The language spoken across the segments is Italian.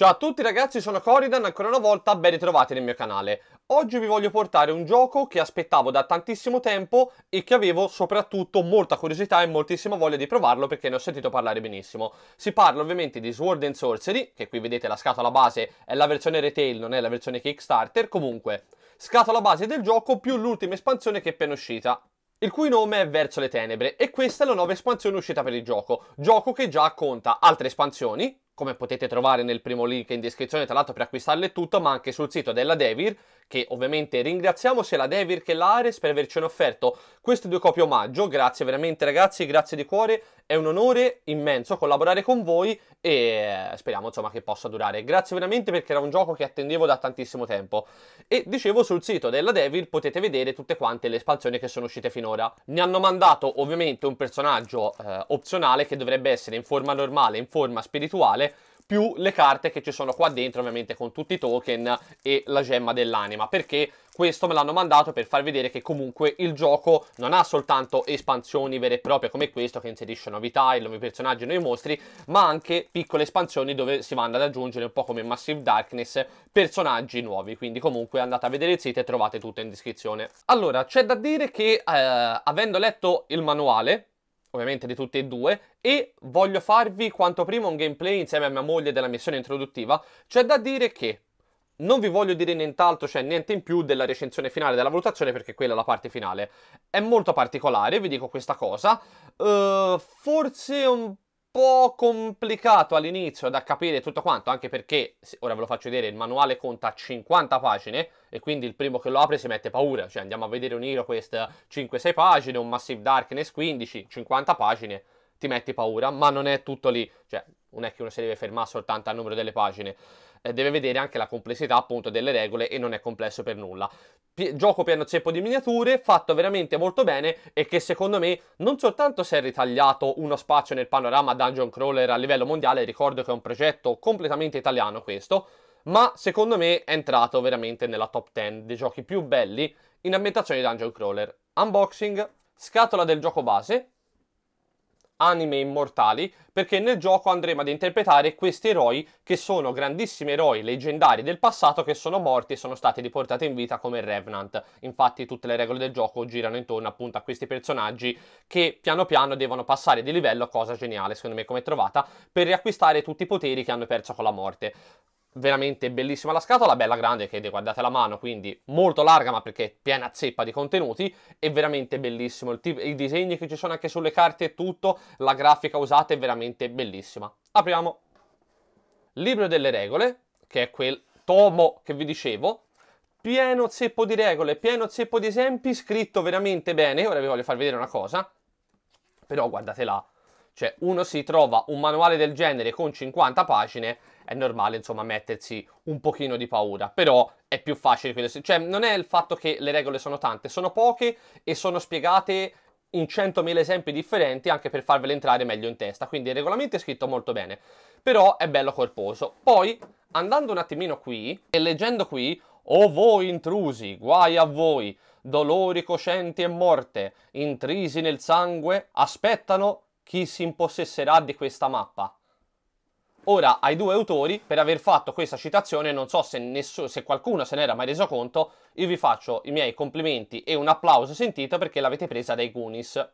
Ciao a tutti ragazzi, sono Coridan, ancora una volta ben ritrovati nel mio canale. Oggi vi voglio portare un gioco che aspettavo da tantissimo tempo e che avevo soprattutto molta curiosità e moltissima voglia di provarlo perché ne ho sentito parlare benissimo. Si parla ovviamente di Sword and Sorcery, che qui vedete la scatola base è la versione retail, non è la versione Kickstarter, comunque scatola base del gioco più l'ultima espansione che è appena uscita il cui nome è Verso le Tenebre, e questa è la nuova espansione uscita per il gioco, gioco che già conta altre espansioni, come potete trovare nel primo link in descrizione, tra l'altro per acquistarle tutto, ma anche sul sito della Devir, che ovviamente ringraziamo sia la Devir che l'Ares per avercene offerto queste due copie omaggio, grazie veramente ragazzi, grazie di cuore, è un onore immenso collaborare con voi e eh, speriamo insomma che possa durare, grazie veramente perché era un gioco che attendevo da tantissimo tempo e dicevo sul sito della Devil potete vedere tutte quante le espansioni che sono uscite finora, ne hanno mandato ovviamente un personaggio eh, opzionale che dovrebbe essere in forma normale, in forma spirituale più le carte che ci sono qua dentro ovviamente con tutti i token e la gemma dell'anima perché questo me l'hanno mandato per far vedere che comunque il gioco non ha soltanto espansioni vere e proprie come questo che inserisce novità, i nuovi personaggi, i nuovi mostri, ma anche piccole espansioni dove si vanno ad aggiungere un po' come Massive Darkness personaggi nuovi, quindi comunque andate a vedere il sito e trovate tutto in descrizione. Allora, c'è da dire che eh, avendo letto il manuale ovviamente di tutti e due, e voglio farvi quanto prima un gameplay insieme a mia moglie della missione introduttiva. C'è da dire che non vi voglio dire nient'altro, cioè niente in più della recensione finale, della valutazione, perché quella è la parte finale. È molto particolare, vi dico questa cosa. Uh, forse un po' complicato all'inizio da capire tutto quanto, anche perché, ora ve lo faccio vedere, il manuale conta 50 pagine e quindi il primo che lo apre si mette paura, cioè andiamo a vedere un Hero Quest 5-6 pagine, un Massive Darkness 15, 50 pagine, ti metti paura, ma non è tutto lì, cioè non è che uno si deve fermare soltanto al numero delle pagine, eh, deve vedere anche la complessità appunto delle regole e non è complesso per nulla. P gioco pieno zeppo di miniature, fatto veramente molto bene e che secondo me non soltanto si è ritagliato uno spazio nel panorama dungeon crawler a livello mondiale, ricordo che è un progetto completamente italiano questo, ma secondo me è entrato veramente nella top 10 dei giochi più belli in ambientazione di dungeon crawler. Unboxing, scatola del gioco base, anime immortali, perché nel gioco andremo ad interpretare questi eroi che sono grandissimi eroi leggendari del passato che sono morti e sono stati riportati in vita come Revenant. Infatti tutte le regole del gioco girano intorno appunto a questi personaggi che piano piano devono passare di livello, cosa geniale secondo me come trovata, per riacquistare tutti i poteri che hanno perso con la morte veramente bellissima la scatola, bella grande che guardate la mano, quindi molto larga ma perché piena zeppa di contenuti è veramente bellissimo, i disegni che ci sono anche sulle carte e tutto, la grafica usata è veramente bellissima. Apriamo. Libro delle regole, che è quel tomo che vi dicevo, pieno zeppo di regole, pieno zeppo di esempi, scritto veramente bene, ora vi voglio far vedere una cosa, però guardate là, cioè uno si trova un manuale del genere con 50 pagine è normale insomma mettersi un pochino di paura, però è più facile quello, cioè non è il fatto che le regole sono tante, sono poche e sono spiegate in 100.000 esempi differenti anche per farvele entrare meglio in testa, quindi il regolamento è scritto molto bene, però è bello corposo. Poi, andando un attimino qui e leggendo qui, o oh voi intrusi, guai a voi, dolori coscienti e morte, intrisi nel sangue, aspettano chi si impossesserà di questa mappa. Ora, ai due autori, per aver fatto questa citazione, non so se, nessuno, se qualcuno se n'era mai reso conto, io vi faccio i miei complimenti e un applauso sentito perché l'avete presa dai Goonies.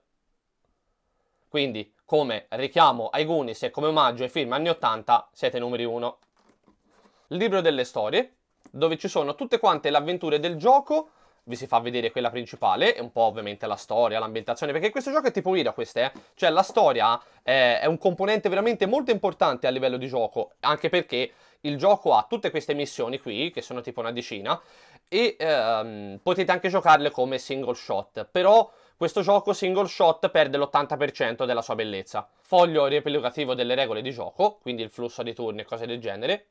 Quindi, come richiamo ai Goonies e come omaggio ai film anni 80, siete numeri uno. Il libro delle storie, dove ci sono tutte quante le avventure del gioco vi si fa vedere quella principale e un po' ovviamente la storia, l'ambientazione, perché questo gioco è tipo unito a eh? cioè la storia è, è un componente veramente molto importante a livello di gioco, anche perché il gioco ha tutte queste missioni qui, che sono tipo una decina, e ehm, potete anche giocarle come single shot, però questo gioco single shot perde l'80% della sua bellezza. Foglio riepilogativo delle regole di gioco, quindi il flusso di turni e cose del genere,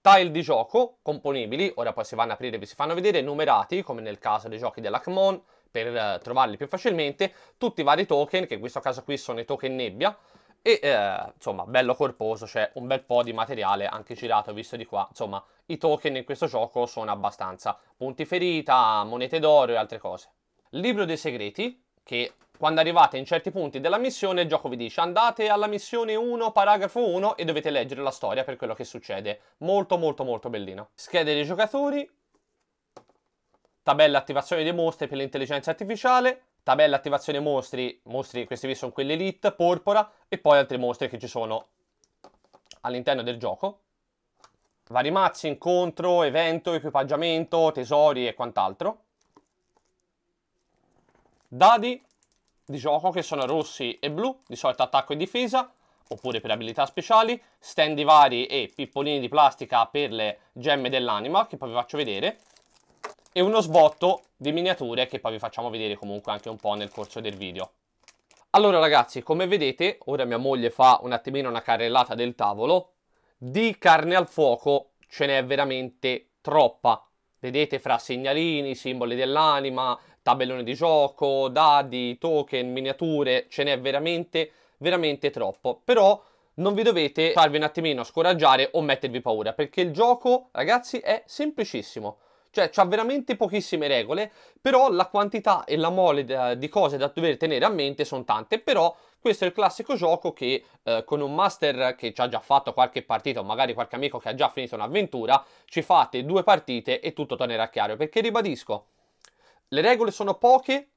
tile di gioco componibili, ora poi si vanno ad aprire e vi si fanno vedere, numerati come nel caso dei giochi dell'Akmon per eh, trovarli più facilmente, tutti i vari token, che in questo caso qui sono i token nebbia, e eh, insomma bello corposo, c'è un bel po' di materiale anche girato visto di qua, insomma i token in questo gioco sono abbastanza punti ferita, monete d'oro e altre cose. Libro dei segreti, che quando arrivate in certi punti della missione il gioco vi dice andate alla missione 1, paragrafo 1 e dovete leggere la storia per quello che succede. Molto molto molto bellino. Schede dei giocatori, tabella attivazione dei mostri per l'intelligenza artificiale, tabella attivazione mostri, mostri questi qui sono quelli elite, porpora e poi altri mostri che ci sono all'interno del gioco. Vari mazzi, incontro, evento, equipaggiamento, tesori e quant'altro dadi di gioco che sono rossi e blu, di solito attacco e difesa, oppure per abilità speciali, stand vari e pippolini di plastica per le gemme dell'anima, che poi vi faccio vedere, e uno sbotto di miniature che poi vi facciamo vedere comunque anche un po' nel corso del video. Allora ragazzi, come vedete, ora mia moglie fa un attimino una carrellata del tavolo, di carne al fuoco ce n'è veramente troppa. Vedete fra segnalini, simboli dell'anima, tabellone di gioco, dadi, token, miniature, ce n'è veramente, veramente troppo. Però non vi dovete farvi un attimino scoraggiare o mettervi paura, perché il gioco, ragazzi, è semplicissimo. Cioè, ha veramente pochissime regole, però la quantità e la mole di cose da dover tenere a mente sono tante. Però questo è il classico gioco che eh, con un master che ci ha già fatto qualche partita o magari qualche amico che ha già finito un'avventura, ci fate due partite e tutto tornerà chiaro. Perché ribadisco, le regole sono poche,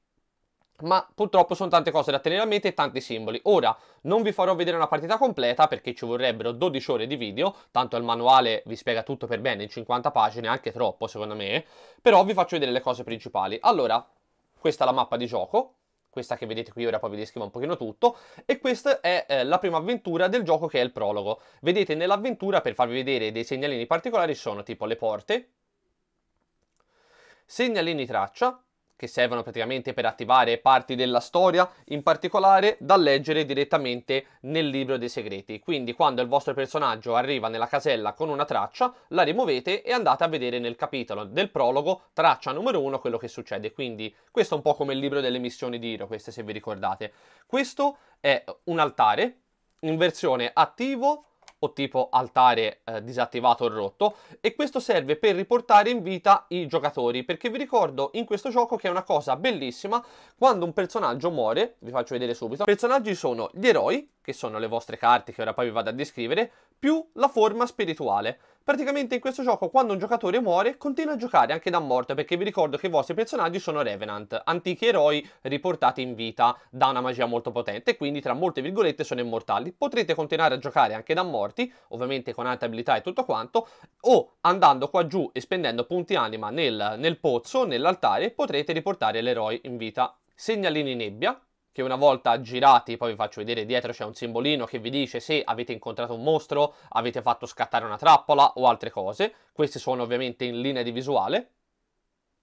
ma purtroppo sono tante cose da tenere a mente e tanti simboli. Ora non vi farò vedere una partita completa perché ci vorrebbero 12 ore di video, tanto il manuale vi spiega tutto per bene in 50 pagine, anche troppo secondo me, però vi faccio vedere le cose principali. Allora, questa è la mappa di gioco, questa che vedete qui ora poi vi descrivo un pochino tutto, e questa è eh, la prima avventura del gioco che è il prologo. Vedete nell'avventura, per farvi vedere dei segnalini particolari, sono tipo le porte, segnalini traccia, che servono praticamente per attivare parti della storia, in particolare da leggere direttamente nel libro dei segreti. Quindi quando il vostro personaggio arriva nella casella con una traccia, la rimuovete e andate a vedere nel capitolo del prologo, traccia numero uno, quello che succede. Quindi questo è un po' come il libro delle missioni di Hero, queste se vi ricordate. Questo è un altare in versione attivo o tipo altare eh, disattivato o rotto e questo serve per riportare in vita i giocatori perché vi ricordo in questo gioco che è una cosa bellissima quando un personaggio muore, vi faccio vedere subito, i personaggi sono gli eroi che sono le vostre carte che ora poi vi vado a descrivere, più la forma spirituale. Praticamente in questo gioco quando un giocatore muore continua a giocare anche da morto perché vi ricordo che i vostri personaggi sono Revenant, antichi eroi riportati in vita da una magia molto potente e quindi tra molte virgolette sono immortali. Potrete continuare a giocare anche da morti, ovviamente con altre abilità e tutto quanto, o andando qua giù e spendendo punti anima nel, nel pozzo, nell'altare, potrete riportare l'eroe in vita. Segnalini nebbia, che una volta girati, poi vi faccio vedere dietro c'è un simbolino che vi dice se avete incontrato un mostro, avete fatto scattare una trappola o altre cose. Questi sono ovviamente in linea di visuale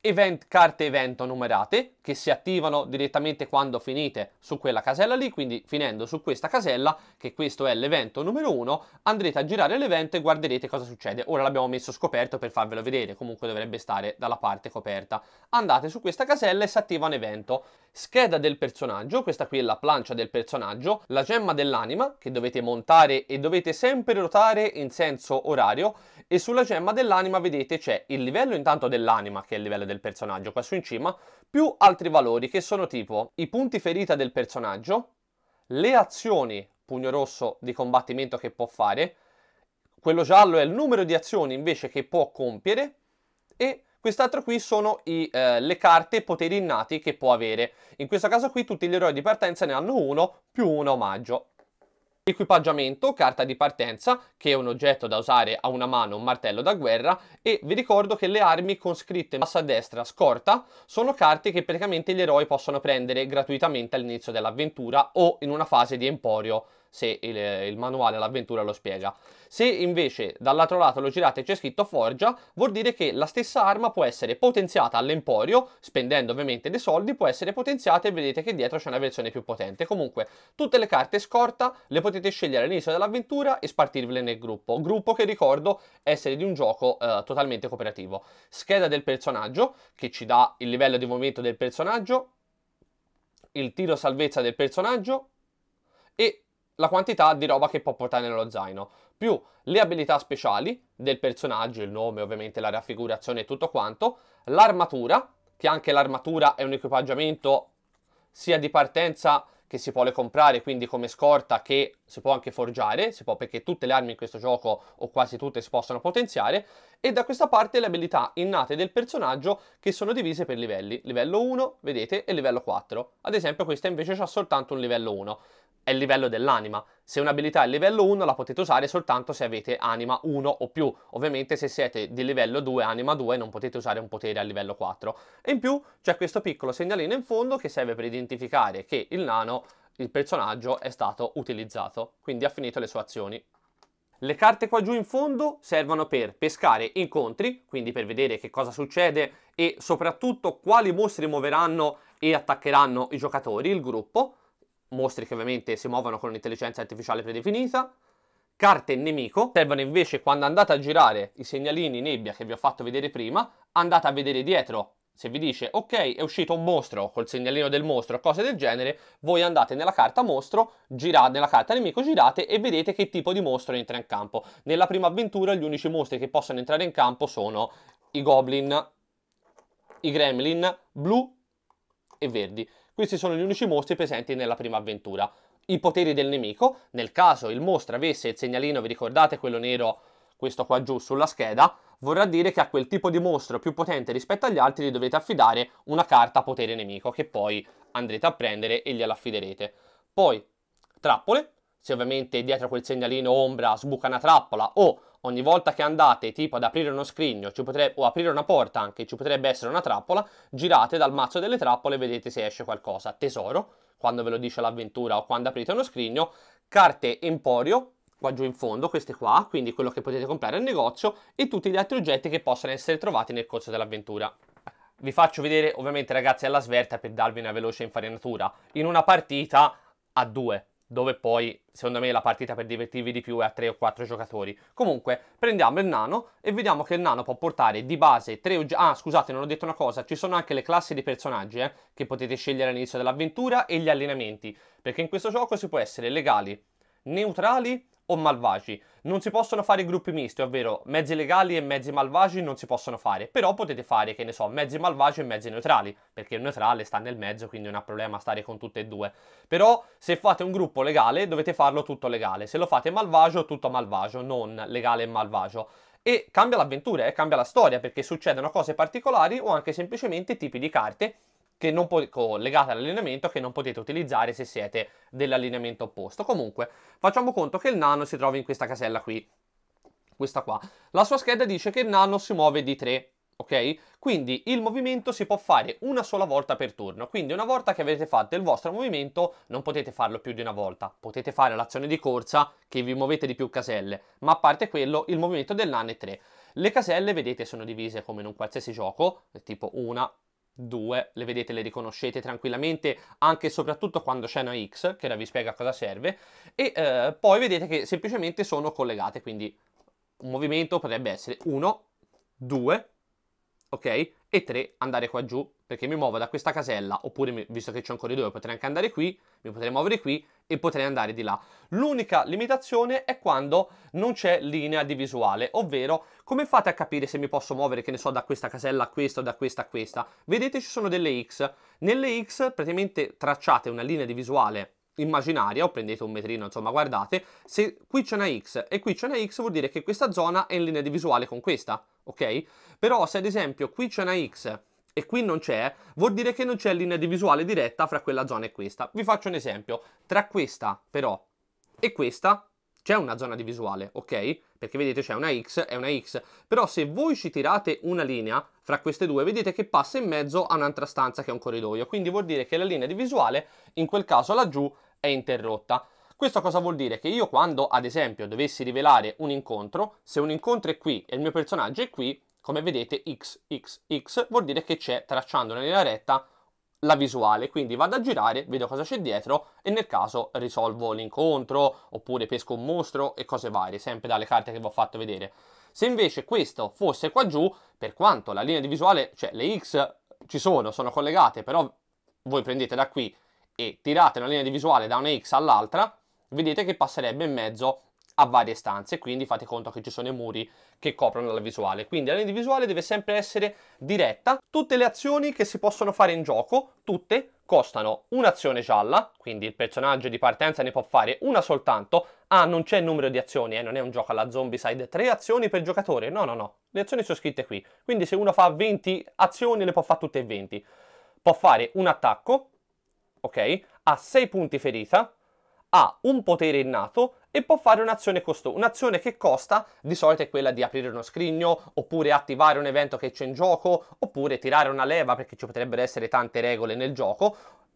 event, carte evento numerate che si attivano direttamente quando finite su quella casella lì, quindi finendo su questa casella, che questo è l'evento numero 1, andrete a girare l'evento e guarderete cosa succede. Ora l'abbiamo messo scoperto per farvelo vedere, comunque dovrebbe stare dalla parte coperta. Andate su questa casella e si attiva un evento. Scheda del personaggio, questa qui è la plancia del personaggio, la gemma dell'anima che dovete montare e dovete sempre rotare in senso orario e sulla gemma dell'anima vedete c'è il livello intanto dell'anima, che è il livello del personaggio qua su in cima, più altri valori che sono tipo i punti ferita del personaggio, le azioni pugno rosso di combattimento che può fare, quello giallo è il numero di azioni invece che può compiere e quest'altro qui sono i, eh, le carte e poteri innati che può avere. In questo caso qui tutti gli eroi di partenza ne hanno uno più uno omaggio. Equipaggiamento, carta di partenza, che è un oggetto da usare a una mano, un martello da guerra, e vi ricordo che le armi con scritte basso a destra scorta sono carte che praticamente gli eroi possono prendere gratuitamente all'inizio dell'avventura o in una fase di emporio se il, il manuale all'avventura lo spiega. Se invece dall'altro lato lo girate c'è scritto forgia, vuol dire che la stessa arma può essere potenziata all'emporio, spendendo ovviamente dei soldi, può essere potenziata e vedete che dietro c'è una versione più potente. Comunque, tutte le carte scorta le potete scegliere all'inizio dell'avventura e spartirvele nel gruppo. Gruppo che ricordo essere di un gioco eh, totalmente cooperativo. Scheda del personaggio, che ci dà il livello di movimento del personaggio, il tiro salvezza del personaggio e la quantità di roba che può portare nello zaino, più le abilità speciali del personaggio, il nome ovviamente, la raffigurazione e tutto quanto, l'armatura, che anche l'armatura è un equipaggiamento sia di partenza che si può le comprare, quindi come scorta che si può anche forgiare, si può perché tutte le armi in questo gioco o quasi tutte si possono potenziare, e da questa parte le abilità innate del personaggio che sono divise per livelli, livello 1, vedete, e livello 4. Ad esempio questa invece ha soltanto un livello 1 è il livello dell'anima. Se un'abilità è livello 1 la potete usare soltanto se avete anima 1 o più. Ovviamente se siete di livello 2, anima 2, non potete usare un potere a livello 4. E in più c'è questo piccolo segnalino in fondo che serve per identificare che il nano, il personaggio, è stato utilizzato. Quindi ha finito le sue azioni. Le carte qua giù in fondo servono per pescare incontri, quindi per vedere che cosa succede e soprattutto quali mostri muoveranno e attaccheranno i giocatori, il gruppo mostri che ovviamente si muovono con un'intelligenza artificiale predefinita, carte nemico, servono invece quando andate a girare i segnalini nebbia che vi ho fatto vedere prima, andate a vedere dietro se vi dice ok è uscito un mostro col segnalino del mostro o cose del genere, voi andate nella carta mostro, girate nella carta nemico, girate e vedete che tipo di mostro entra in campo. Nella prima avventura gli unici mostri che possono entrare in campo sono i goblin, i gremlin, blu e verdi. Questi sono gli unici mostri presenti nella prima avventura. I poteri del nemico, nel caso il mostro avesse il segnalino, vi ricordate quello nero, questo qua giù sulla scheda, vorrà dire che a quel tipo di mostro più potente rispetto agli altri gli dovete affidare una carta potere nemico che poi andrete a prendere e gliela affiderete. Poi, trappole, se ovviamente dietro quel segnalino ombra sbuca una trappola o ogni volta che andate tipo ad aprire uno scrigno potrebbe, o aprire una porta anche, ci potrebbe essere una trappola, girate dal mazzo delle trappole e vedete se esce qualcosa. Tesoro, quando ve lo dice l'avventura o quando aprite uno scrigno, carte Emporio, qua giù in fondo, queste qua, quindi quello che potete comprare al negozio e tutti gli altri oggetti che possono essere trovati nel corso dell'avventura. Vi faccio vedere ovviamente ragazzi alla sverta per darvi una veloce infarinatura. In una partita a due dove poi secondo me la partita per divertirvi di più è a 3 o 4 giocatori. Comunque prendiamo il nano e vediamo che il nano può portare di base 3 oggetti, ah scusate non ho detto una cosa, ci sono anche le classi di personaggi eh, che potete scegliere all'inizio dell'avventura e gli allenamenti, perché in questo gioco si può essere legali, neutrali o malvagi. Non si possono fare gruppi misti, ovvero mezzi legali e mezzi malvagi non si possono fare, però potete fare, che ne so, mezzi malvagi e mezzi neutrali, perché il neutrale sta nel mezzo, quindi non ha problema stare con tutte e due. Però se fate un gruppo legale dovete farlo tutto legale, se lo fate malvagio tutto malvagio, non legale e malvagio e cambia l'avventura e eh, cambia la storia perché succedono cose particolari o anche semplicemente tipi di carte non pot- legate all'allineamento che non potete utilizzare se siete dell'allineamento opposto. Comunque, facciamo conto che il nano si trova in questa casella qui, questa qua. La sua scheda dice che il nano si muove di 3, ok? Quindi il movimento si può fare una sola volta per turno, quindi una volta che avete fatto il vostro movimento non potete farlo più di una volta, potete fare l'azione di corsa che vi muovete di più caselle, ma a parte quello il movimento del nano è 3. Le caselle, vedete, sono divise come in un qualsiasi gioco, tipo una, due le vedete, le riconoscete tranquillamente, anche e soprattutto quando c'è una X, che ora vi spiega cosa serve, e eh, poi vedete che semplicemente sono collegate, quindi un movimento potrebbe essere 1, 2, ok? E 3 andare qua giù perché mi muovo da questa casella, oppure visto che c'è un corridoio potrei anche andare qui, mi potrei muovere qui e potrei andare di là. L'unica limitazione è quando non c'è linea di visuale, ovvero come fate a capire se mi posso muovere, che ne so, da questa casella a questa o da questa a questa? Vedete ci sono delle X, nelle X praticamente tracciate una linea di visuale immaginaria o prendete un metrino, insomma guardate, se qui c'è una X e qui c'è una X vuol dire che questa zona è in linea di visuale con questa, ok? Però se ad esempio qui c'è una X e qui non c'è, vuol dire che non c'è linea di visuale diretta fra quella zona e questa. Vi faccio un esempio, tra questa però e questa c'è una zona di visuale, ok? Perché vedete c'è una X e una X, però se voi ci tirate una linea fra queste due, vedete che passa in mezzo a un'altra stanza che è un corridoio, quindi vuol dire che la linea di visuale, in quel caso laggiù, è interrotta. Questo cosa vuol dire? Che io quando, ad esempio, dovessi rivelare un incontro, se un incontro è qui e il mio personaggio è qui, come vedete XXX vuol dire che c'è, tracciando una linea retta, la visuale, quindi vado a girare, vedo cosa c'è dietro e nel caso risolvo l'incontro oppure pesco un mostro e cose varie, sempre dalle carte che vi ho fatto vedere. Se invece questo fosse qua giù, per quanto la linea di visuale, cioè le X ci sono, sono collegate, però voi prendete da qui e tirate una linea di visuale da una X all'altra, vedete che passerebbe in mezzo a varie stanze, quindi fate conto che ci sono i muri che coprono la visuale. Quindi la linea di visuale deve sempre essere diretta. Tutte le azioni che si possono fare in gioco, tutte, costano un'azione gialla, quindi il personaggio di partenza ne può fare una soltanto. Ah, non c'è il numero di azioni, eh, non è un gioco alla zombie side. Tre azioni per giocatore? No, no, no. Le azioni sono scritte qui. Quindi se uno fa 20 azioni, le può fare tutte e 20. Può fare un attacco, ok? Ha 6 punti ferita, ha un potere innato e può fare un'azione costosa. Un'azione che costa di solito è quella di aprire uno scrigno, oppure attivare un evento che c'è in gioco, oppure tirare una leva perché ci potrebbero essere tante regole nel gioco.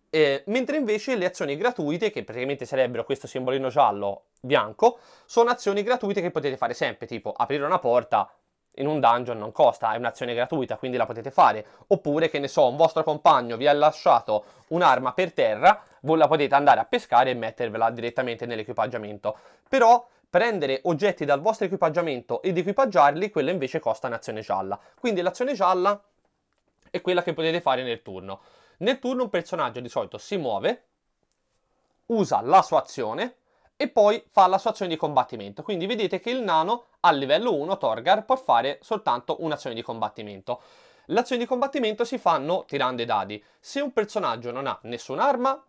Eh, mentre invece le azioni gratuite, che praticamente sarebbero questo simbolino giallo bianco, sono azioni gratuite che potete fare sempre, tipo aprire una porta, in un dungeon non costa, è un'azione gratuita, quindi la potete fare. Oppure, che ne so, un vostro compagno vi ha lasciato un'arma per terra, voi la potete andare a pescare e mettervela direttamente nell'equipaggiamento. Però prendere oggetti dal vostro equipaggiamento ed equipaggiarli, quella invece costa un'azione gialla. Quindi l'azione gialla è quella che potete fare nel turno. Nel turno un personaggio di solito si muove, usa la sua azione, e poi fa la sua azione di combattimento. Quindi vedete che il nano a livello 1 Torgar può fare soltanto un'azione di combattimento. Le azioni di combattimento si fanno tirando i dadi. Se un personaggio non ha nessun'arma,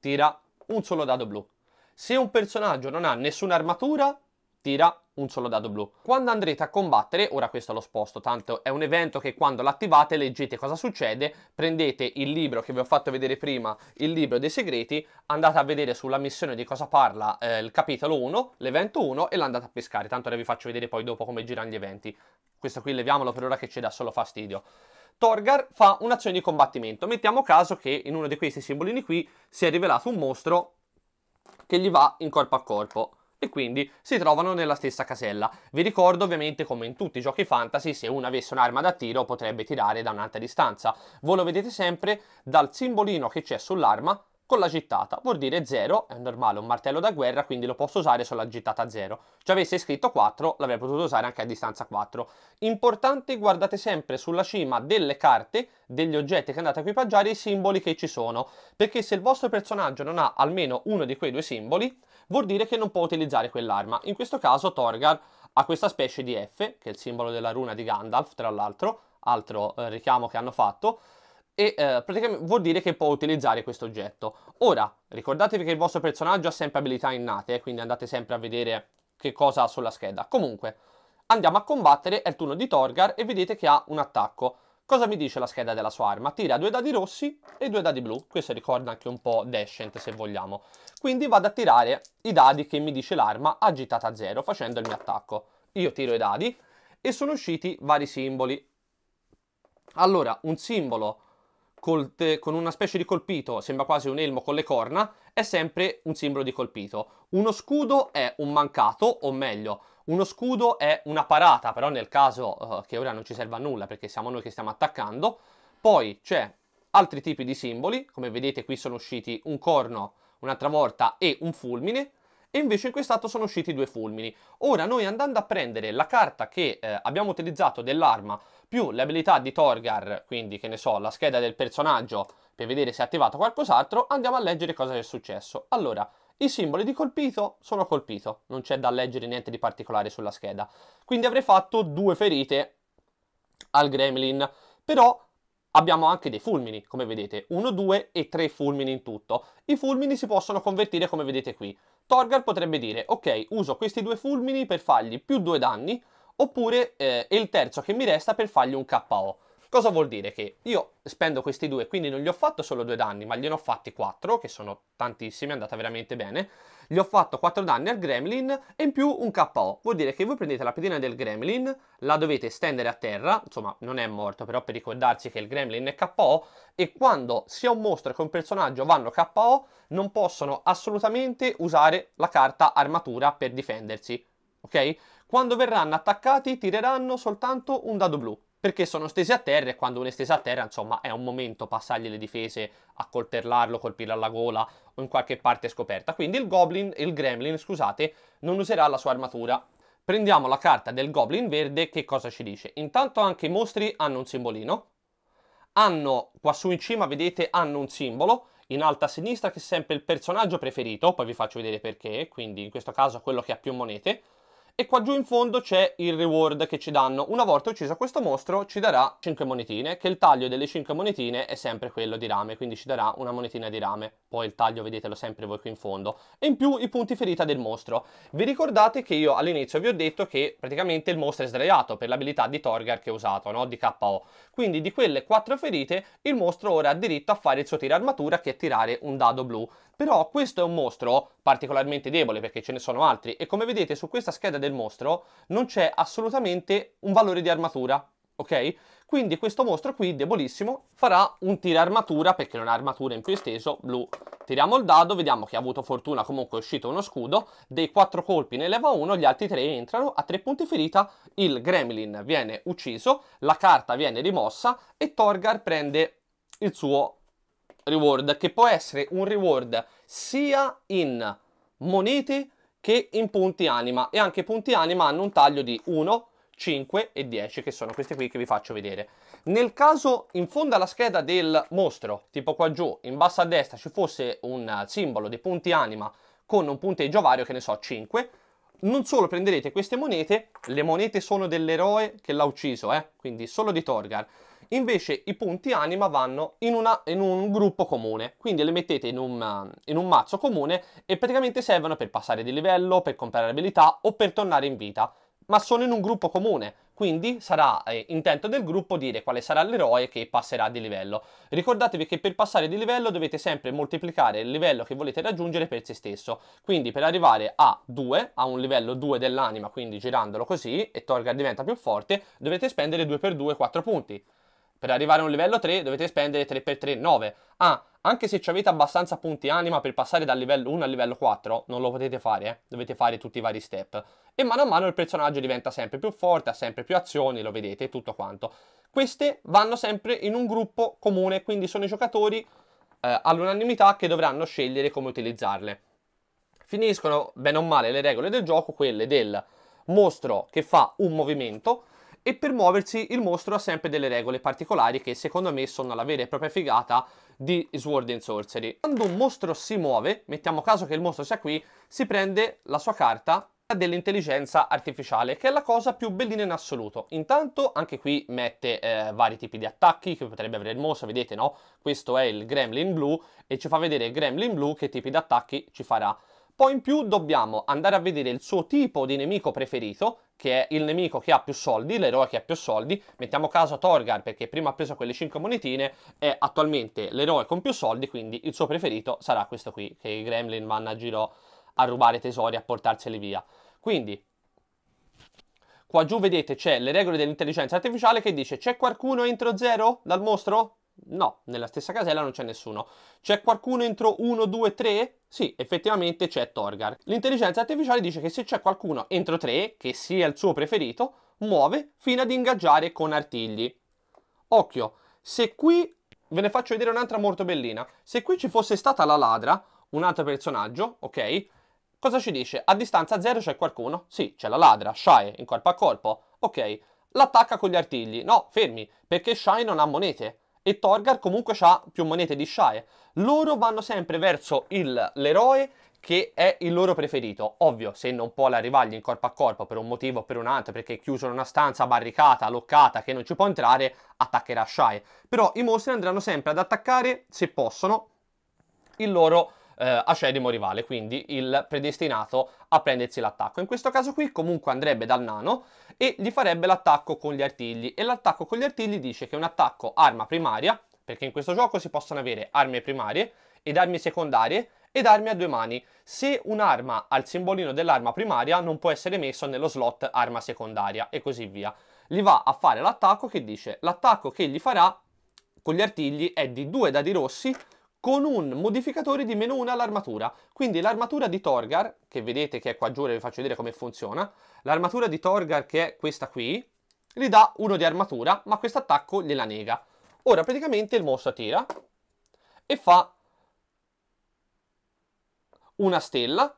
tira un solo dado blu. Se un personaggio non ha nessuna nessun'armatura, tira un solo dado blu. Quando andrete a combattere, ora questo lo sposto, tanto è un evento che quando l'attivate leggete cosa succede, prendete il libro che vi ho fatto vedere prima, il libro dei segreti, andate a vedere sulla missione di cosa parla eh, il capitolo 1, l'evento 1 e l'andate a pescare, tanto ora vi faccio vedere poi dopo come girano gli eventi. Questo qui leviamolo per ora che ci dà solo fastidio. Torgar fa un'azione di combattimento, mettiamo caso che in uno di questi simbolini qui si è rivelato un mostro che gli va in corpo a corpo e quindi si trovano nella stessa casella. Vi ricordo ovviamente come in tutti i giochi fantasy se uno avesse un'arma da tiro potrebbe tirare da un'altra distanza. Voi lo vedete sempre dal simbolino che c'è sull'arma con la gittata, vuol dire 0, è normale, un martello da guerra, quindi lo posso usare solo a gittata 0. Ci avesse scritto 4, l'avrei potuto usare anche a distanza 4. Importante, guardate sempre sulla cima delle carte, degli oggetti che andate a equipaggiare, i simboli che ci sono, perché se il vostro personaggio non ha almeno uno di quei due simboli, vuol dire che non può utilizzare quell'arma. In questo caso Torgar ha questa specie di F, che è il simbolo della runa di Gandalf, tra l'altro, altro eh, richiamo che hanno fatto, e eh, praticamente vuol dire che può utilizzare questo oggetto. Ora, ricordatevi che il vostro personaggio ha sempre abilità innate, eh, quindi andate sempre a vedere che cosa ha sulla scheda. Comunque, andiamo a combattere, è il turno di Torgar e vedete che ha un attacco. Cosa mi dice la scheda della sua arma? Tira due dadi rossi e due dadi blu, questo ricorda anche un po' Descent se vogliamo. Quindi vado a tirare i dadi che mi dice l'arma agitata a zero facendo il mio attacco. Io tiro i dadi e sono usciti vari simboli. Allora, un simbolo col, con una specie di colpito, sembra quasi un elmo con le corna, è sempre un simbolo di colpito. Uno scudo è un mancato, o meglio, uno scudo è una parata, però nel caso eh, che ora non ci serva a nulla perché siamo noi che stiamo attaccando. Poi c'è altri tipi di simboli, come vedete qui sono usciti un corno, un'altra volta e un fulmine, e invece in quest'atto sono usciti due fulmini. Ora noi andando a prendere la carta che eh, abbiamo utilizzato dell'arma più le abilità di Torgar, quindi che ne so, la scheda del personaggio per vedere se è attivato qualcos'altro, andiamo a leggere cosa è successo. Allora, i simboli di colpito sono colpito, non c'è da leggere niente di particolare sulla scheda. Quindi avrei fatto due ferite al gremlin, però abbiamo anche dei fulmini, come vedete, uno, due e tre fulmini in tutto. I fulmini si possono convertire come vedete qui. Torgar potrebbe dire, ok, uso questi due fulmini per fargli più due danni, oppure eh, il terzo che mi resta per fargli un KO. Cosa vuol dire? Che io spendo questi due, quindi non gli ho fatto solo due danni, ma gliene ho fatti quattro, che sono tantissimi, è andata veramente bene. Gli ho fatto quattro danni al Gremlin e in più un KO. Vuol dire che voi prendete la pedina del Gremlin, la dovete stendere a terra, insomma non è morto, però per ricordarsi che il Gremlin è KO, e quando sia un mostro che un personaggio vanno KO, non possono assolutamente usare la carta armatura per difendersi, ok? Quando verranno attaccati tireranno soltanto un dado blu, perché sono stesi a terra e quando uno è steso a terra, insomma, è un momento passargli le difese, accoltellarlo, colpirlo alla gola o in qualche parte scoperta. Quindi il Goblin, il Gremlin, scusate, non userà la sua armatura. Prendiamo la carta del Goblin verde, che cosa ci dice? Intanto anche i mostri hanno un simbolino. Hanno, qua su in cima, vedete, hanno un simbolo in alto a sinistra che è sempre il personaggio preferito, poi vi faccio vedere perché, quindi in questo caso quello che ha più monete e qua giù in fondo c'è il reward che ci danno. Una volta ucciso questo mostro ci darà 5 monetine, che il taglio delle 5 monetine è sempre quello di rame, quindi ci darà una monetina di rame. Poi il taglio vedetelo sempre voi qui in fondo. E in più i punti ferita del mostro. Vi ricordate che io all'inizio vi ho detto che praticamente il mostro è sdraiato per l'abilità di Torgar che ho usato, no? di KO. Quindi di quelle 4 ferite il mostro ora ha diritto a fare il suo tiro armatura che è tirare un dado blu. Però questo è un mostro particolarmente debole perché ce ne sono altri e come vedete su questa scheda del mostro non c'è assolutamente un valore di armatura, ok? Quindi questo mostro qui, debolissimo, farà un tira armatura perché non ha armatura in più esteso, blu. Tiriamo il dado, vediamo che ha avuto fortuna, comunque è uscito uno scudo, dei quattro colpi ne leva uno, gli altri tre entrano, a tre punti ferita, il gremlin viene ucciso, la carta viene rimossa e Torgar prende il suo reward, che può essere un reward sia in monete che in punti anima e anche punti anima hanno un taglio di 1, 5 e 10 che sono queste qui che vi faccio vedere. Nel caso in fondo alla scheda del mostro, tipo qua giù, in basso a destra ci fosse un simbolo dei punti anima con un punteggio vario che ne so 5, non solo prenderete queste monete, le monete sono dell'eroe che l'ha ucciso, eh? quindi solo di Torgar, Invece i punti anima vanno in, una, in un gruppo comune, quindi li mettete in un, eh, in un mazzo comune e praticamente servono per passare di livello, per comprare abilità o per tornare in vita ma sono in un gruppo comune, quindi sarà eh, intento del gruppo dire quale sarà l'eroe che passerà di livello. Ricordatevi che per passare di livello dovete sempre moltiplicare il livello che volete raggiungere per se stesso, quindi per arrivare a 2, a un livello 2 dell'anima, quindi girandolo così e Torga diventa più forte, dovete spendere 2 x 2 4 punti. Per arrivare a un livello 3 dovete spendere 3 x 3, 9. Ah, anche se avete abbastanza punti anima per passare dal livello 1 al livello 4, non lo potete fare, eh? dovete fare tutti i vari step. E mano a mano il personaggio diventa sempre più forte, ha sempre più azioni, lo vedete, tutto quanto. Queste vanno sempre in un gruppo comune, quindi sono i giocatori eh, all'unanimità che dovranno scegliere come utilizzarle. Finiscono, bene o male, le regole del gioco, quelle del mostro che fa un movimento, e per muoversi il mostro ha sempre delle regole particolari che secondo me sono la vera e propria figata di Sword and Sorcery. Quando un mostro si muove, mettiamo caso che il mostro sia qui, si prende la sua carta dell'intelligenza artificiale che è la cosa più bellina in assoluto intanto anche qui mette eh, vari tipi di attacchi che potrebbe avere il mostro vedete no questo è il gremlin blu e ci fa vedere il gremlin blu che tipi di attacchi ci farà poi in più dobbiamo andare a vedere il suo tipo di nemico preferito, che è il nemico che ha più soldi, l'eroe che ha più soldi. Mettiamo caso Torgar perché prima ha preso quelle 5 monetine, è attualmente l'eroe con più soldi, quindi il suo preferito sarà questo qui, che i gremlin vanno a giro a rubare tesori, a portarseli via. Quindi Qua giù vedete c'è le regole dell'intelligenza artificiale che dice c'è qualcuno entro zero dal mostro? No, nella stessa casella non c'è nessuno. C'è qualcuno entro 1, 2, 3? Sì, effettivamente c'è Torgar. L'intelligenza artificiale dice che se c'è qualcuno entro 3, che sia il suo preferito, muove fino ad ingaggiare con artigli. Occhio, se qui ve ne faccio vedere un'altra molto bellina. Se qui ci fosse stata la ladra, un altro personaggio, ok? Cosa ci dice? A distanza 0 c'è qualcuno? Sì, c'è la ladra, Shai, in corpo a corpo. Ok, l'attacca con gli artigli. No, fermi, perché Shai non ha monete e Torgar comunque ha più monete di Shae. Loro vanno sempre verso l'eroe che è il loro preferito. Ovvio, se non può arrivargli in corpo a corpo per un motivo o per un altro, perché è chiuso in una stanza barricata, loccata, che non ci può entrare, attaccherà Shae. Però i mostri andranno sempre ad attaccare, se possono, il loro eh, acerrimo rivale, quindi il predestinato a prendersi l'attacco. In questo caso qui comunque andrebbe dal nano e gli farebbe l'attacco con gli artigli e l'attacco con gli artigli dice che è un attacco arma primaria, perché in questo gioco si possono avere armi primarie ed armi secondarie ed armi a due mani. Se un'arma ha il simbolino dell'arma primaria non può essere messo nello slot arma secondaria e così via. Gli va a fare l'attacco che dice l'attacco che gli farà con gli artigli è di due dadi rossi con un modificatore di meno 1 all'armatura. Quindi l'armatura di Torgar, che vedete che è qua giù, vi faccio vedere come funziona, l'armatura di Torgar che è questa qui, gli dà uno di armatura, ma questo attacco gliela nega. Ora praticamente il mostro tira e fa una stella,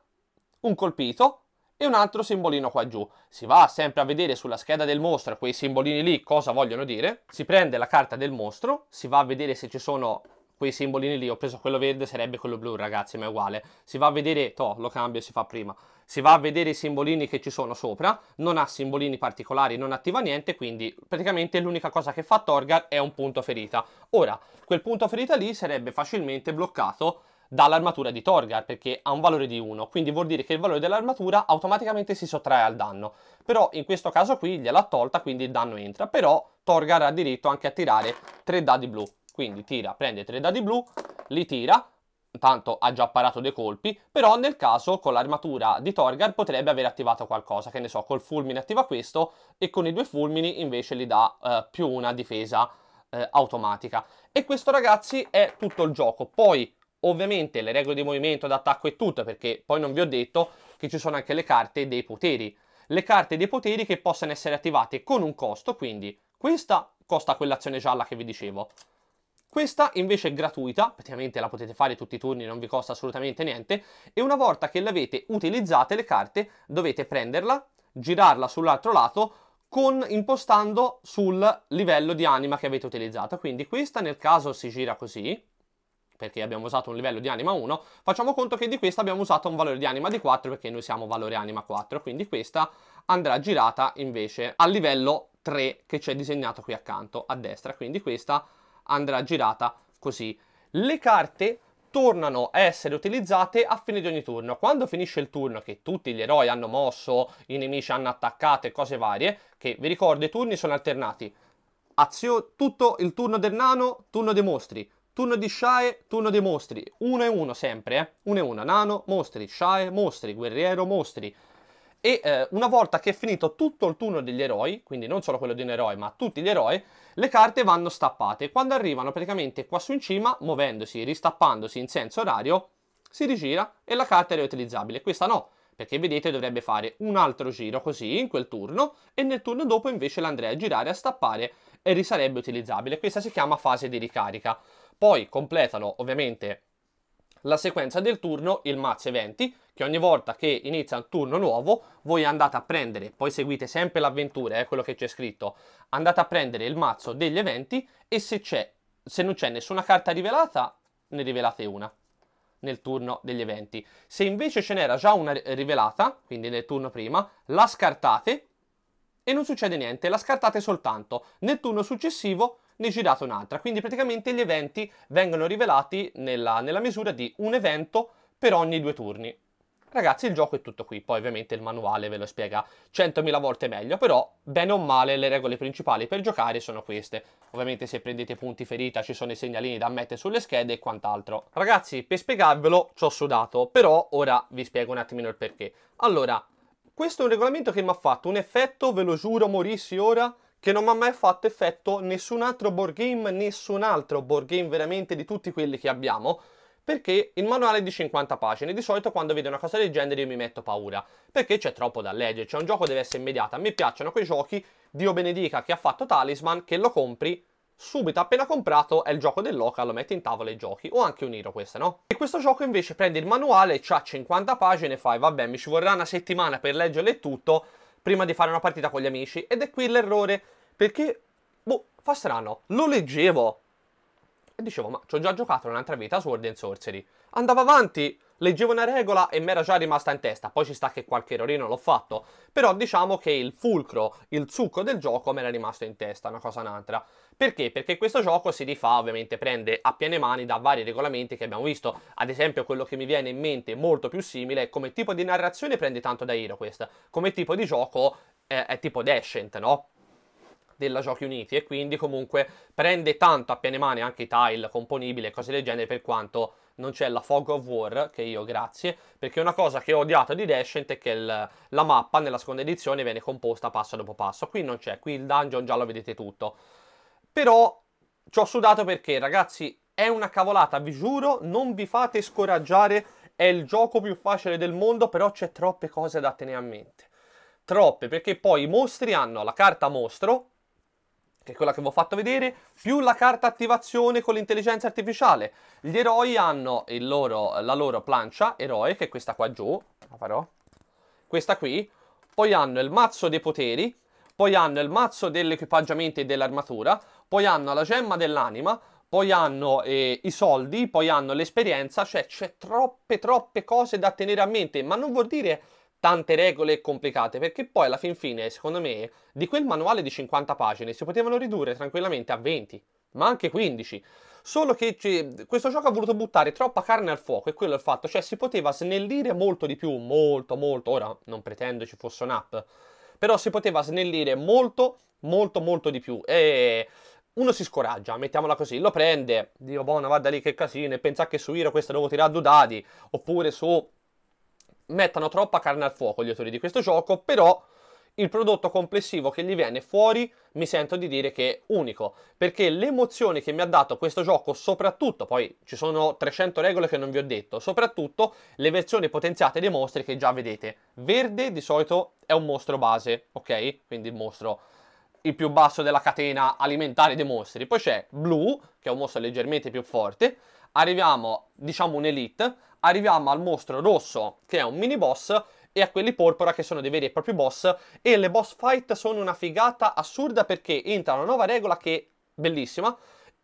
un colpito e un altro simbolino qua giù. Si va sempre a vedere sulla scheda del mostro quei simbolini lì cosa vogliono dire, si prende la carta del mostro, si va a vedere se ci sono quei simbolini lì, ho preso quello verde, sarebbe quello blu ragazzi, ma è uguale, si va a vedere, to, lo cambio e si fa prima, si va a vedere i simbolini che ci sono sopra, non ha simbolini particolari, non attiva niente, quindi praticamente l'unica cosa che fa Torgal è un punto ferita. Ora, quel punto ferita lì sarebbe facilmente bloccato dall'armatura di Torgar perché ha un valore di 1 quindi vuol dire che il valore dell'armatura automaticamente si sottrae al danno però in questo caso qui gliel'ha tolta quindi il danno entra però Torgar ha diritto anche a tirare 3 dadi blu quindi tira, prende tre dadi blu, li tira, intanto ha già parato dei colpi, però nel caso con l'armatura di Torgar potrebbe aver attivato qualcosa, che ne so, col fulmine attiva questo e con i due fulmini invece gli dà eh, più una difesa eh, automatica. E questo ragazzi è tutto il gioco, poi ovviamente le regole di movimento, d'attacco e tutto, perché poi non vi ho detto che ci sono anche le carte dei poteri, le carte dei poteri che possono essere attivate con un costo, quindi questa costa quell'azione gialla che vi dicevo, questa invece è gratuita, praticamente la potete fare tutti i turni, non vi costa assolutamente niente, e una volta che l'avete utilizzate le carte dovete prenderla, girarla sull'altro lato, con, impostando sul livello di anima che avete utilizzato. Quindi questa nel caso si gira così, perché abbiamo usato un livello di anima 1, facciamo conto che di questa abbiamo usato un valore di anima di 4 perché noi siamo valore anima 4, quindi questa andrà girata invece al livello 3 che c'è disegnato qui accanto a destra, quindi questa andrà girata così. Le carte tornano a essere utilizzate a fine di ogni turno. Quando finisce il turno, che tutti gli eroi hanno mosso, i nemici hanno attaccato e cose varie, che vi ricordo i turni sono alternati. Azio tutto il turno del nano, turno dei mostri, turno di Shae, turno dei mostri, uno e uno sempre, eh? uno e uno, nano, mostri, Shae, mostri, guerriero, mostri, e eh, una volta che è finito tutto il turno degli eroi, quindi non solo quello di un eroe ma tutti gli eroi, le carte vanno stappate. Quando arrivano praticamente qua su in cima, muovendosi, e ristappandosi in senso orario, si rigira e la carta è riutilizzabile. Questa no, perché vedete dovrebbe fare un altro giro così in quel turno e nel turno dopo invece l'andrei a girare, a stappare e risarebbe utilizzabile. Questa si chiama fase di ricarica. Poi completano ovviamente la sequenza del turno, il mazzo eventi, che ogni volta che inizia un turno nuovo voi andate a prendere, poi seguite sempre l'avventura, è eh, quello che c'è scritto, andate a prendere il mazzo degli eventi e se, se non c'è nessuna carta rivelata ne rivelate una nel turno degli eventi. Se invece ce n'era già una rivelata, quindi nel turno prima, la scartate e non succede niente, la scartate soltanto. Nel turno successivo ne girate un'altra, quindi praticamente gli eventi vengono rivelati nella, nella misura di un evento per ogni due turni. Ragazzi il gioco è tutto qui, poi ovviamente il manuale ve lo spiega 100.000 volte meglio, però bene o male le regole principali per giocare sono queste. Ovviamente se prendete punti ferita ci sono i segnalini da mettere sulle schede e quant'altro. Ragazzi per spiegarvelo ci ho sudato, però ora vi spiego un attimino il perché. Allora, questo è un regolamento che mi ha fatto un effetto, ve lo giuro morissi ora, che non mi ha mai fatto effetto nessun altro board game, nessun altro board game veramente di tutti quelli che abbiamo perché il manuale è di 50 pagine. Di solito quando vedo una cosa del genere io mi metto paura, perché c'è troppo da leggere, cioè un gioco deve essere immediato. A me piacciono quei giochi, Dio benedica chi ha fatto Talisman, che lo compri subito appena comprato è il gioco dell'oca, lo metti in tavola e giochi, o anche un Hero questa, no? E questo gioco invece prende il manuale, c'ha 50 pagine e fai, vabbè, mi ci vorrà una settimana per leggerle tutto prima di fare una partita con gli amici, ed è qui l'errore, perché, boh, fa strano, lo leggevo, e dicevo ma ci ho già giocato un'altra vita Sword and Sorcery. Andavo avanti, leggevo una regola e mi era già rimasta in testa, poi ci sta che qualche errorino l'ho fatto, però diciamo che il fulcro, il succo del gioco mi era rimasto in testa, una cosa un'altra. Perché? Perché questo gioco si rifà ovviamente, prende a piene mani da vari regolamenti che abbiamo visto, ad esempio quello che mi viene in mente molto più simile, come tipo di narrazione prende tanto da HeroQuest, come tipo di gioco eh, è tipo Descent, no? della Giochi Uniti e quindi comunque prende tanto a piene mani anche i tile componibili e cose del genere per quanto non c'è la Fog of War, che io grazie, perché una cosa che ho odiato di Descent è che il, la mappa nella seconda edizione viene composta passo dopo passo, qui non c'è, qui il dungeon già lo vedete tutto, però ci ho sudato perché ragazzi è una cavolata, vi giuro, non vi fate scoraggiare, è il gioco più facile del mondo, però c'è troppe cose da tenere a mente. Troppe, perché poi i mostri hanno la carta mostro, che è quella che vi ho fatto vedere, più la carta attivazione con l'intelligenza artificiale. Gli eroi hanno loro, la loro plancia eroe, che è questa qua giù, la farò, questa qui, poi hanno il mazzo dei poteri, poi hanno il mazzo degli equipaggiamenti e dell'armatura, poi hanno la gemma dell'anima, poi hanno eh, i soldi, poi hanno l'esperienza, cioè c'è troppe troppe cose da tenere a mente, ma non vuol dire tante regole complicate, perché poi alla fin fine, secondo me, di quel manuale di 50 pagine si potevano ridurre tranquillamente a 20, ma anche 15. Solo che questo gioco ha voluto buttare troppa carne al fuoco, e quello è il fatto, cioè si poteva snellire molto di più, molto, molto, ora non pretendo ci fosse un'app, però si poteva snellire molto, molto, molto di più, e uno si scoraggia, mettiamola così, lo prende, Dio buono, vada lì che casino, e pensa che su Hero questo devo tirare due dadi, oppure su mettano troppa carne al fuoco gli autori di questo gioco, però il prodotto complessivo che gli viene fuori mi sento di dire che è unico, perché le emozioni che mi ha dato questo gioco, soprattutto, poi ci sono 300 regole che non vi ho detto, soprattutto le versioni potenziate dei mostri che già vedete. Verde di solito è un mostro base, ok? Quindi il mostro il più basso della catena alimentare dei mostri. Poi c'è blu, che è un mostro leggermente più forte, arriviamo, diciamo un'elite, arriviamo al mostro rosso che è un mini boss e a quelli porpora che sono dei veri e propri boss e le boss fight sono una figata assurda perché entra una nuova regola che è bellissima.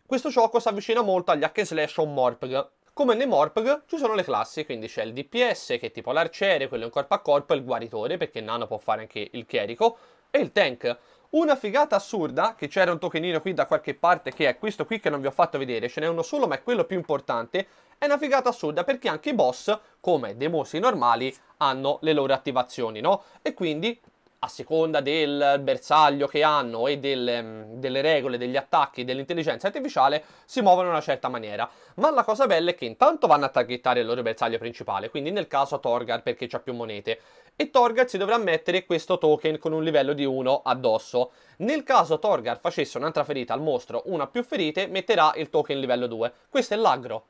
Questo gioco si avvicina molto agli hack slash o morpg. Come nei morpg ci sono le classi, quindi c'è il DPS che è tipo l'arciere, quello in corpo a corpo, il guaritore perché il nano può fare anche il chierico e il tank. Una figata assurda, che c'era un tokenino qui da qualche parte, che è questo qui che non vi ho fatto vedere, ce n'è uno solo ma è quello più importante, è una figata assurda perché anche i boss, come dei mostri normali, hanno le loro attivazioni, no? E quindi a seconda del bersaglio che hanno e delle, mm, delle regole, degli attacchi dell'intelligenza artificiale, si muovono in una certa maniera. Ma la cosa bella è che intanto vanno a targettare il loro bersaglio principale, quindi nel caso Torgar perché ha più monete, e Torgar si dovrà mettere questo token con un livello di 1 addosso. Nel caso Torgar facesse un'altra ferita al mostro, una più ferite, metterà il token livello 2. Questo è l'aggro.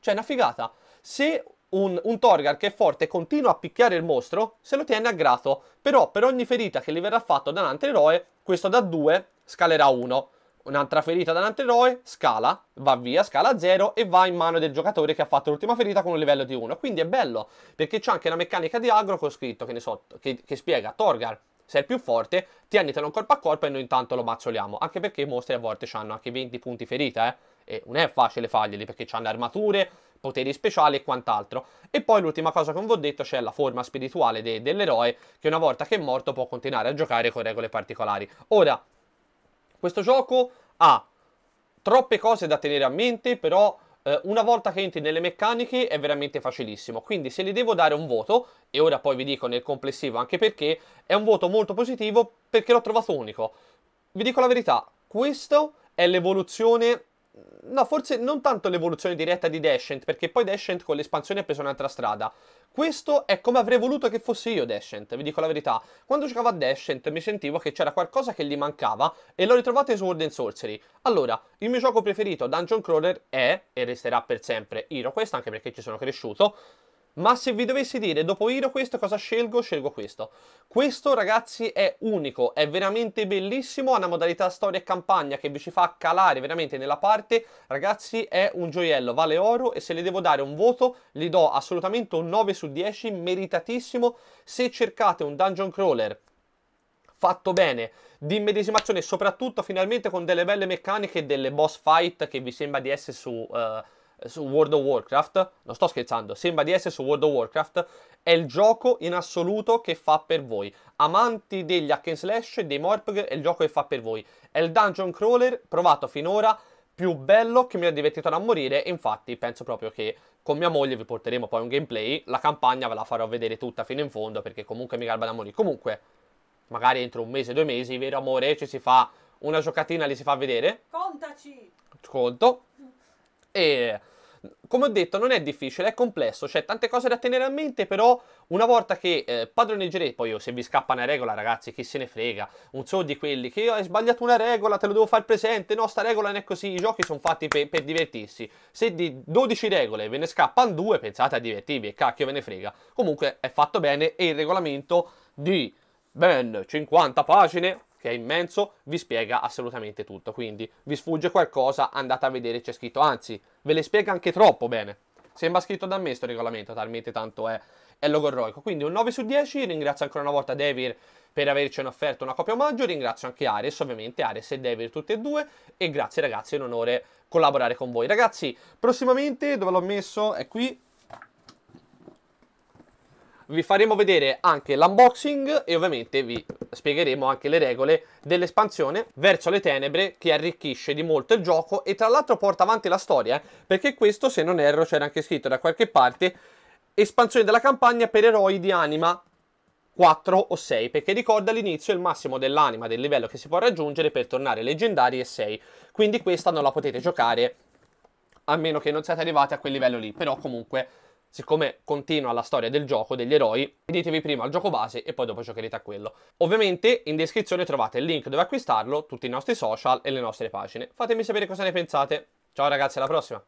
Cioè, una figata. Se un, un Torgar che è forte e continua a picchiare il mostro, se lo tiene a grato. Però per ogni ferita che gli verrà fatto da un altro eroe, questo da 2 scalerà 1. Un'altra ferita da un altro eroe, scala, va via, scala a 0 e va in mano del giocatore che ha fatto l'ultima ferita con un livello di 1. Quindi è bello, perché c'è anche una meccanica di agro che ho scritto, che, ne so, che, che spiega Torgar, Se è più forte, tienitelo un corpo a corpo e noi intanto lo mazzoliamo. Anche perché i mostri a volte hanno anche 20 punti ferita, eh. E non è facile farglieli perché hanno armature, poteri speciali e quant'altro. E poi l'ultima cosa che non vi ho detto c'è cioè la forma spirituale de dell'eroe che una volta che è morto può continuare a giocare con regole particolari. Ora, questo gioco ha troppe cose da tenere a mente, però eh, una volta che entri nelle meccaniche è veramente facilissimo. Quindi se gli devo dare un voto, e ora poi vi dico nel complessivo anche perché, è un voto molto positivo perché l'ho trovato unico. Vi dico la verità, questo è l'evoluzione No, forse non tanto l'evoluzione diretta di Descent, perché poi Descent con l'espansione ha preso un'altra strada. Questo è come avrei voluto che fossi io Descent, vi dico la verità. Quando giocavo a Descent mi sentivo che c'era qualcosa che gli mancava e l'ho ritrovato in Sword and Sorcery. Allora, il mio gioco preferito, Dungeon Crawler, è, e resterà per sempre, HeroQuest, anche perché ci sono cresciuto, ma se vi dovessi dire dopo Hiro questo cosa scelgo, scelgo questo. Questo ragazzi è unico, è veramente bellissimo, ha una modalità storia e campagna che vi ci fa calare veramente nella parte. Ragazzi è un gioiello, vale oro e se le devo dare un voto gli do assolutamente un 9 su 10, meritatissimo. Se cercate un dungeon crawler fatto bene, di immedesimazione soprattutto finalmente con delle belle meccaniche e delle boss fight che vi sembra di essere su... Uh, su World of Warcraft, non sto scherzando, sembra di essere su World of Warcraft, è il gioco in assoluto che fa per voi. Amanti degli hack and slash, dei morpg, è il gioco che fa per voi. È il dungeon crawler provato finora più bello che mi ha divertito da morire e infatti penso proprio che con mia moglie vi porteremo poi un gameplay, la campagna ve la farò vedere tutta fino in fondo perché comunque mi garba da morire. Comunque, magari entro un mese, due mesi, vero amore, ci si fa una giocatina, li si fa vedere. Contaci! Conto, e come ho detto non è difficile, è complesso, c'è tante cose da tenere a mente, però una volta che eh, padroneggerete, poi io, se vi scappa una regola ragazzi chi se ne frega, un solo di quelli che io hai sbagliato una regola, te lo devo far presente, no sta regola non è così, i giochi sono fatti per, per divertirsi, se di 12 regole ve ne scappano due pensate a divertirvi e cacchio ve ne frega, comunque è fatto bene e il regolamento di ben 50 pagine che è immenso, vi spiega assolutamente tutto. Quindi vi sfugge qualcosa, andate a vedere, c'è scritto, anzi, ve le spiega anche troppo bene. Sembra scritto da me sto regolamento, talmente tanto è, è logorroico. Quindi un 9 su 10, ringrazio ancora una volta Devir per averci offerto una copia omaggio, ringrazio anche Ares, ovviamente Ares e Devir tutti e due, e grazie ragazzi, è un onore collaborare con voi. Ragazzi, prossimamente, dove l'ho messo? È qui, vi faremo vedere anche l'unboxing e ovviamente vi spiegheremo anche le regole dell'espansione verso le tenebre che arricchisce di molto il gioco e tra l'altro porta avanti la storia eh, perché questo se non erro c'era anche scritto da qualche parte espansione della campagna per eroi di anima 4 o 6 perché ricorda all'inizio il massimo dell'anima del livello che si può raggiungere per tornare leggendari è 6 quindi questa non la potete giocare a meno che non siate arrivati a quel livello lì però comunque siccome continua la storia del gioco, degli eroi, vedetevi prima al gioco base e poi dopo giocherete a quello. Ovviamente in descrizione trovate il link dove acquistarlo, tutti i nostri social e le nostre pagine. Fatemi sapere cosa ne pensate. Ciao ragazzi, alla prossima!